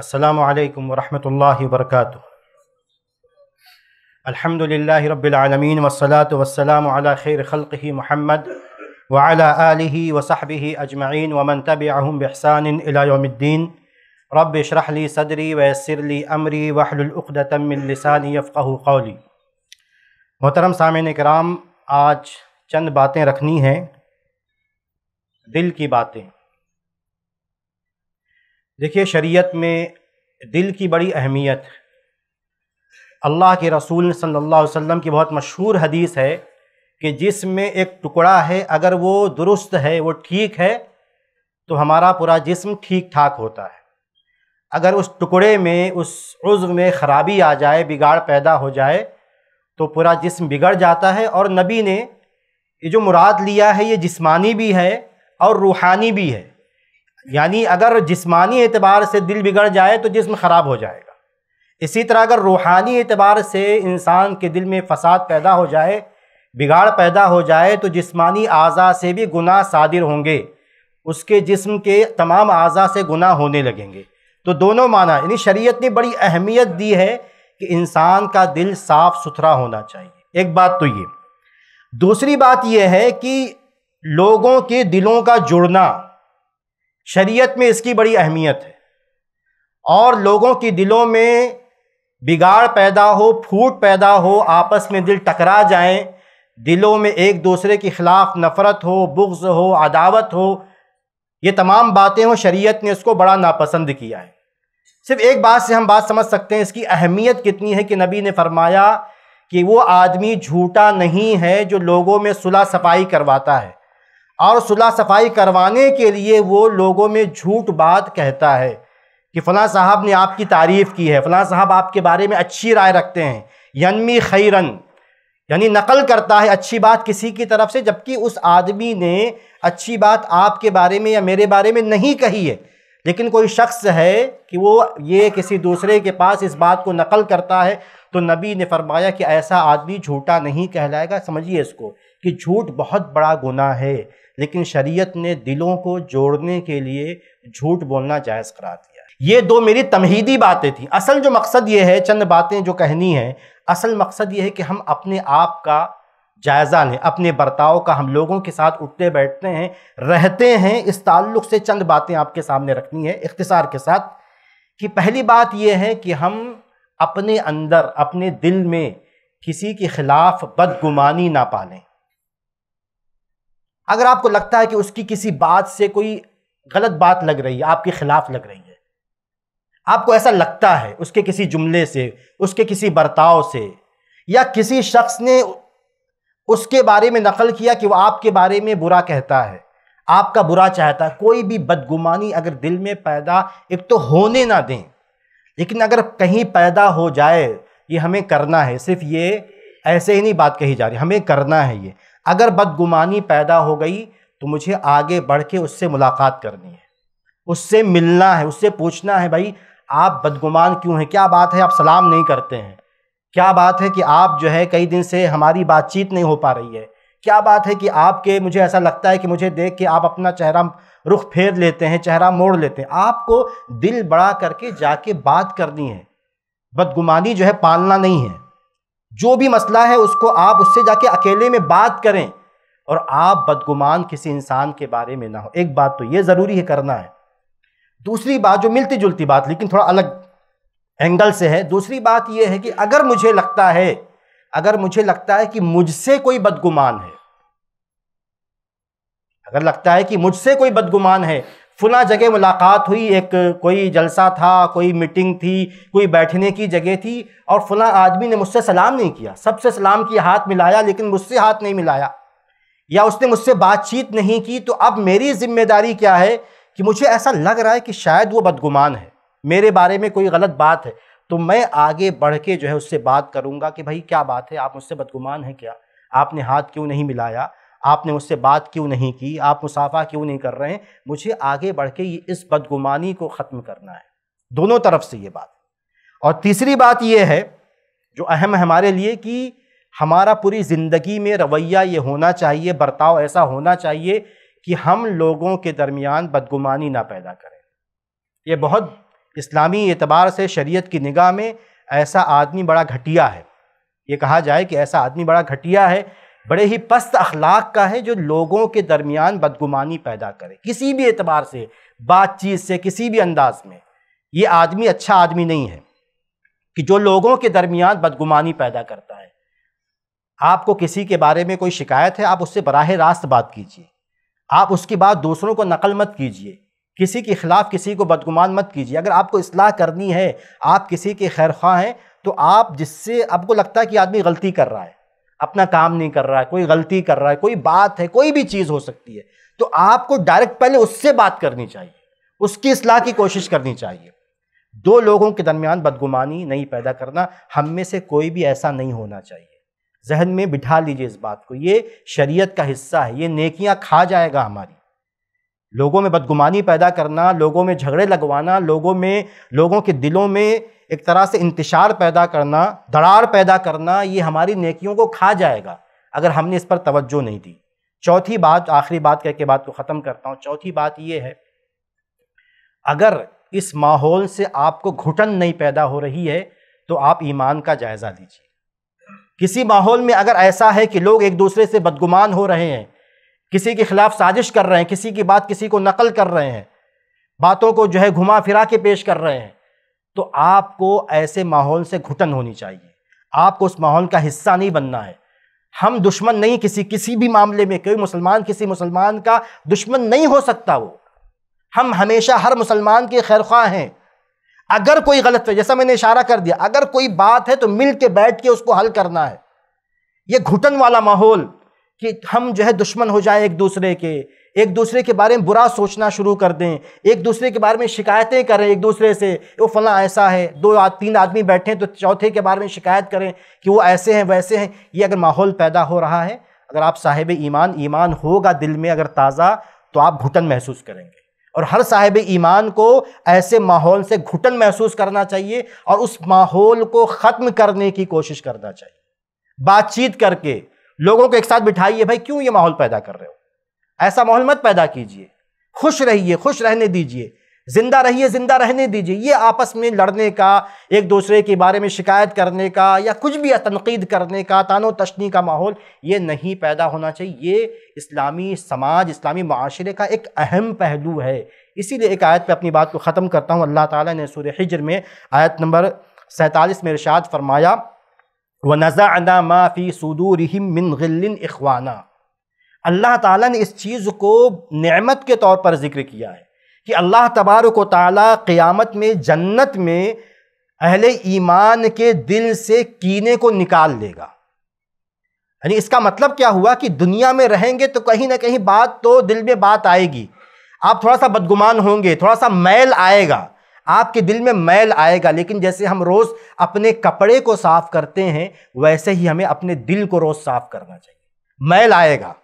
असलकम वरहमल वर्क अलहमदिल्ला रबालमीन वसलात वसलाम खैर खल महमद वाला वसाहब अजमाइन वमन तब अहम बहसान अलाउमद्दीन रब शरहली सदरी वसरली अमरी वहलतमिलसानी फ़क़ कौली मोहतरम सामिन कराम आज चंद बातें रखनी हैं दिल की बातें देखिए शरीयत में दिल की बड़ी अहमियत अल्लाह के रसूल सल्लल्लाहु अलैहि वसल्लम की बहुत मशहूर हदीस है कि जिसमें एक टुकड़ा है अगर वो दुरुस्त है वो ठीक है तो हमारा पूरा जिस्म ठीक ठाक होता है अगर उस टुकड़े में उस उज्व में ख़राबी आ जाए बिगाड़ पैदा हो जाए तो पूरा जिस्म बिगड़ जाता है और नबी ने ये जो मुराद लिया है ये जिस्मानी भी है और रूहानी भी है यानी अगर जिस्मानी एतबार से दिल बिगड़ जाए तो जिस्म ख़राब हो जाएगा इसी तरह अगर रूहानी एतबार से इंसान के दिल में फसाद पैदा हो जाए बिगाड़ पैदा हो जाए तो जिस्मानी अज़ा से भी गुनाह सादिर होंगे उसके जिस्म के तमाम अज़ा से गुनाह होने लगेंगे तो दोनों माना यानी शरीयत ने बड़ी अहमियत दी है कि इंसान का दिल साफ़ सुथरा होना चाहिए एक बात तो ये दूसरी बात यह है कि लोगों के दिलों का जुड़ना शरीयत में इसकी बड़ी अहमियत है और लोगों की दिलों में बिगाड़ पैदा हो फूट पैदा हो आपस में दिल टकरा जाएं दिलों में एक दूसरे के ख़िलाफ़ नफ़रत हो बुग्ज़ हो अदावत हो ये तमाम बातें हों शरीयत ने इसको बड़ा नापसंद किया है सिर्फ एक बात से हम बात समझ सकते हैं इसकी अहमियत कितनी है कि नबी ने फरमाया कि वो आदमी झूठा नहीं है जो लोगों में सुलह सफाई करवाता है और सुलह सफाई करवाने के लिए वो लोगों में झूठ बात कहता है कि फ़लाँ साहब ने आपकी तारीफ़ की है फ़लाँ साहब आपके बारे में अच्छी राय रखते हैं यनमी खैरन यानी नकल करता है अच्छी बात किसी की तरफ से जबकि उस आदमी ने अच्छी बात आपके बारे में या मेरे बारे में नहीं कही है लेकिन कोई शख्स है कि वो ये किसी दूसरे के पास इस बात को नकल करता है तो नबी ने फरमाया कि ऐसा आदमी झूठा नहीं कहलाएगा समझिए इसको कि झूठ बहुत बड़ा गुनाह है लेकिन शरीयत ने दिलों को जोड़ने के लिए झूठ बोलना जायज़ करार दिया ये दो मेरी तमहीदी बातें थी असल जो मकसद ये है चंद बातें जो कहनी है असल मकसद ये है कि हम अपने आप का जायज़ा लें अपने बर्ताव का हम लोगों के साथ उठते बैठते हैं रहते हैं इस ताल्लुक़ से चंद बातें आपके सामने रखनी है इख्तिसार के साथ कि पहली बात यह है कि हम अपने अंदर अपने दिल में किसी के ख़िलाफ़ बदगुमानी ना पालें अगर आपको लगता है कि उसकी किसी बात से कोई गलत बात लग रही है आपके खिलाफ लग रही है आपको ऐसा लगता है उसके किसी जुमले से उसके किसी बर्ताव से या किसी शख्स ने उसके बारे में नकल किया कि वह आपके बारे में बुरा कहता है आपका बुरा चाहता है कोई भी बदगुमानी अगर दिल में पैदा एक तो होने ना दें लेकिन अगर कहीं पैदा हो जाए ये हमें करना है सिर्फ ये ऐसे ही नहीं बात कही जा रही हमें करना है ये अगर बदगुमानी पैदा हो गई तो मुझे आगे बढ़ के उससे मुलाकात करनी है उससे मिलना है उससे पूछना है भाई आप बदगुमान क्यों हैं क्या बात है आप सलाम नहीं करते हैं क्या बात है कि आप जो है कई दिन से हमारी बातचीत नहीं हो पा रही है क्या बात है कि आपके मुझे ऐसा लगता है कि मुझे देख के आप अपना चेहरा रुख फेर लेते हैं चेहरा मोड़ लेते हैं आपको दिल बड़ा करके जाके बात करनी है बदगुमानी जो है पालना नहीं है जो भी मसला है उसको आप उससे जाके अकेले में बात करें और आप बदगुमान किसी इंसान के बारे में ना हो एक बात तो ये ज़रूरी है करना है दूसरी बात जो मिलती जुलती बात लेकिन थोड़ा अलग एंगल से है दूसरी बात यह है कि अगर मुझे लगता है अगर मुझे लगता है कि मुझसे कोई बदगुमान है अगर लगता है कि मुझसे कोई बदगुमान है फुला जगह मुलाकात हुई एक कोई जलसा था कोई मीटिंग थी कोई बैठने की जगह थी और फुला आदमी ने मुझसे सलाम नहीं किया सबसे सलाम की हाथ मिलाया लेकिन मुझसे हाथ नहीं मिलाया या उसने मुझसे बातचीत नहीं की तो अब मेरी जिम्मेदारी क्या है कि मुझे ऐसा लग रहा है कि शायद वो बदगुमान है मेरे बारे में कोई गलत बात है तो मैं आगे बढ़ के जो है उससे बात करूँगा कि भाई क्या बात है आप मुझसे बदगुमान हैं क्या आपने हाथ क्यों नहीं मिलाया आपने मुझसे बात क्यों नहीं की आप मुसाफा क्यों नहीं कर रहे हैं मुझे आगे बढ़ के इस बदगुमानी को ख़त्म करना है दोनों तरफ से ये बात और तीसरी बात यह है जो अहम हमारे लिए कि हमारा पूरी ज़िंदगी में रवैया ये होना चाहिए बर्ताव ऐसा होना चाहिए कि हम लोगों के दरमियान बदगुमानी ना पैदा करें ये बहुत इस्लामी एतबार से शरीयत की निगाह में ऐसा आदमी बड़ा घटिया है ये कहा जाए कि ऐसा आदमी बड़ा घटिया है बड़े ही पस्त अखलाक का है जो लोगों के दरमियान बदगुमानी पैदा करे किसी भी एतबार से बातचीत से किसी भी अंदाज में ये आदमी अच्छा आदमी नहीं है कि जो लोगों के दरमियान बदगुमानी पैदा करता है आपको किसी के बारे में कोई शिकायत है आप उससे बराह रास्त बात कीजिए आप उसकी बात दूसरों को नकल मत कीजिए किसी के ख़िलाफ़ किसी को बदगुमान मत कीजिए अगर आपको असलाह करनी है आप किसी के खैर हैं तो आप जिससे आपको लगता है कि आदमी गलती कर रहा है अपना काम नहीं कर रहा है कोई गलती कर रहा है कोई बात है कोई भी चीज़ हो सकती है तो आपको डायरेक्ट पहले उससे बात करनी चाहिए उसकी असलाह की कोशिश करनी चाहिए दो लोगों के दरमियान बदगुमानी नहीं पैदा करना हम में से कोई भी ऐसा नहीं होना चाहिए जहन में बिठा लीजिए इस बात को ये शरीयत का हिस्सा है ये नेकियां खा जाएगा हमारी लोगों में बदगुमानी पैदा करना लोगों में झगड़े लगवाना लोगों में लोगों के दिलों में एक तरह से इंतशार पैदा करना दरार पैदा करना ये हमारी नेकियों को खा जाएगा अगर हमने इस पर तवज्जो नहीं दी चौथी बात आखिरी बात करके बात को ख़त्म करता हूँ चौथी बात ये है अगर इस माहौल से आपको घुटन नहीं पैदा हो रही है तो आप ईमान का जायज़ा लीजिए किसी माहौल में अगर ऐसा है कि लोग एक दूसरे से बदगुमान हो रहे हैं किसी के खिलाफ साजिश कर रहे हैं किसी की बात किसी को नकल कर रहे हैं बातों को जो है घुमा फिरा के पेश कर रहे हैं तो आपको ऐसे माहौल से घुटन होनी चाहिए आपको उस माहौल का हिस्सा नहीं बनना है हम दुश्मन नहीं किसी किसी भी मामले में कोई मुसलमान किसी मुसलमान का दुश्मन नहीं हो सकता वो हम हमेशा हर मुसलमान के खैर हैं अगर कोई गलत है जैसा मैंने इशारा कर दिया अगर कोई बात है तो मिल के बैठ के उसको हल करना है ये घुटन वाला माहौल कि हम जो है दुश्मन हो जाए एक दूसरे के एक दूसरे के बारे में बुरा सोचना शुरू कर दें एक दूसरे के बारे में शिकायतें करें एक दूसरे से वो फला ऐसा है दो तीन आदमी बैठे हैं तो चौथे के बारे में शिकायत करें कि वो ऐसे हैं वैसे हैं ये अगर माहौल पैदा हो रहा है अगर आप साहिब ईमान ईमान होगा दिल में अगर ताज़ा तो आप घुटन महसूस करेंगे और हर साहिब ईमान को ऐसे माहौल से घुटन महसूस करना चाहिए और उस माहौल को ख़त्म करने की कोशिश करना चाहिए बातचीत करके लोगों को एक साथ बिठाइए भाई क्यों ये माहौल पैदा कर रहे हो ऐसा माहौल मत पैदा कीजिए खुश रहिए खुश रहने दीजिए जिंदा रहिए जिंदा रहने दीजिए ये आपस में लड़ने का एक दूसरे के बारे में शिकायत करने का या कुछ भी तनकीद करने का तानो तशनी का माहौल ये नहीं पैदा होना चाहिए ये इस्लामी समाज इस्लामी माशरे का एक अहम पहलू है इसीलिए एक आयत पे अपनी बात को ख़त्म करता हूँ अल्लाह ताला ने सूर्य हिजर में आयत नंबर सैंतालीस में इरशाद फरमाया व नज़ाना माफ़ी सदूर मिन गिल्लिन इखवाना अल्लाह ताला ने इस चीज़ को नेमत के तौर पर ज़िक्र किया है कि अल्लाह तबारक ताली क़ियामत में जन्नत में अहले ईमान के दिल से कीने को निकाल लेगा यानी इसका मतलब क्या हुआ कि दुनिया में रहेंगे तो कहीं ना कहीं बात तो दिल में बात आएगी आप थोड़ा सा बदगुमान होंगे थोड़ा सा मैल आएगा आपके दिल में मैल आएगा लेकिन जैसे हम रोज़ अपने कपड़े को साफ करते हैं वैसे ही हमें अपने दिल को रोज़ साफ करना चाहिए मैल आएगा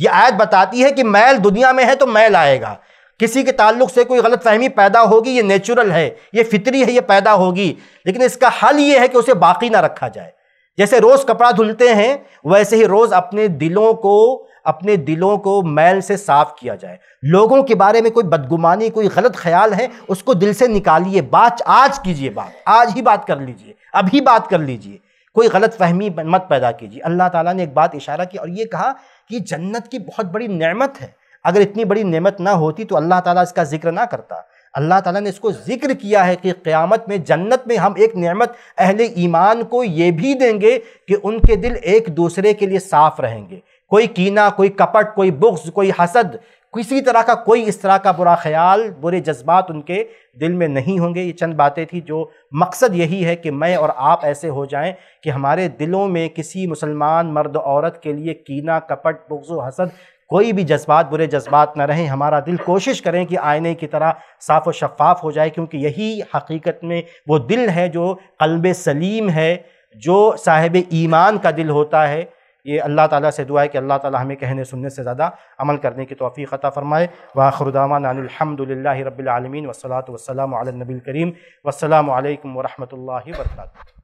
ये आयत बताती है कि मैल दुनिया में है तो मैल आएगा किसी के ताल्लुक से कोई गलत फहमी पैदा होगी ये नेचुरल है ये फितरी है ये पैदा होगी लेकिन इसका हल ये है कि उसे बाकी ना रखा जाए जैसे रोज़ कपड़ा धुलते हैं वैसे ही रोज़ अपने दिलों को अपने दिलों को मैल से साफ किया जाए लोगों के बारे में कोई बदगुमानी कोई गलत ख्याल है उसको दिल से निकालिए बात आज कीजिए बात आज ही बात कर लीजिए अभी बात कर लीजिए कोई गलत फहमी मत पैदा कीजिए अल्लाह ताला ने एक बात इशारा की और ये कहा कि जन्नत की बहुत बड़ी नमत है अगर इतनी बड़ी नमत ना होती तो अल्लाह ताली इसका जिक्र ना करता अल्लाह ताला ने इसको जिक्र किया है कि क़्यामत में जन्नत में हम एक नेमत अहले ईमान को ये भी देंगे कि उनके दिल एक दूसरे के लिए साफ़ रहेंगे कोई कीना कोई कपट कोई बुग्स कोई हसद किसी तरह का कोई इस तरह का बुरा ख्याल बुरे जज्बात उनके दिल में नहीं होंगे ये चंद बातें थी जो मकसद यही है कि मैं और आप ऐसे हो जाएं कि हमारे दिलों में किसी मुसलमान मर्द औरत के लिए कीना कपट बुग्स हसद कोई भी जज्बात बुरे जज्बात ना रहें हमारा दिल कोशिश करें कि आईने की तरह साफ़ व शफाफ हो जाए क्योंकि यही हकीकत में वो दिल है जो कल्ब सलीम है जो साहिब ईमान का दिल होता है ये अल्लाह ताला से दुआ है कि अल्लाह ताला हमें कहने सुनने से ज़्यादा अमल करने की तोफ़ी ख़ता फ़रमाए वाखरुदामा नानहमदिल्ला रबालमीन वसलात वसलम नबी करीम वसलम वरहमल वर्क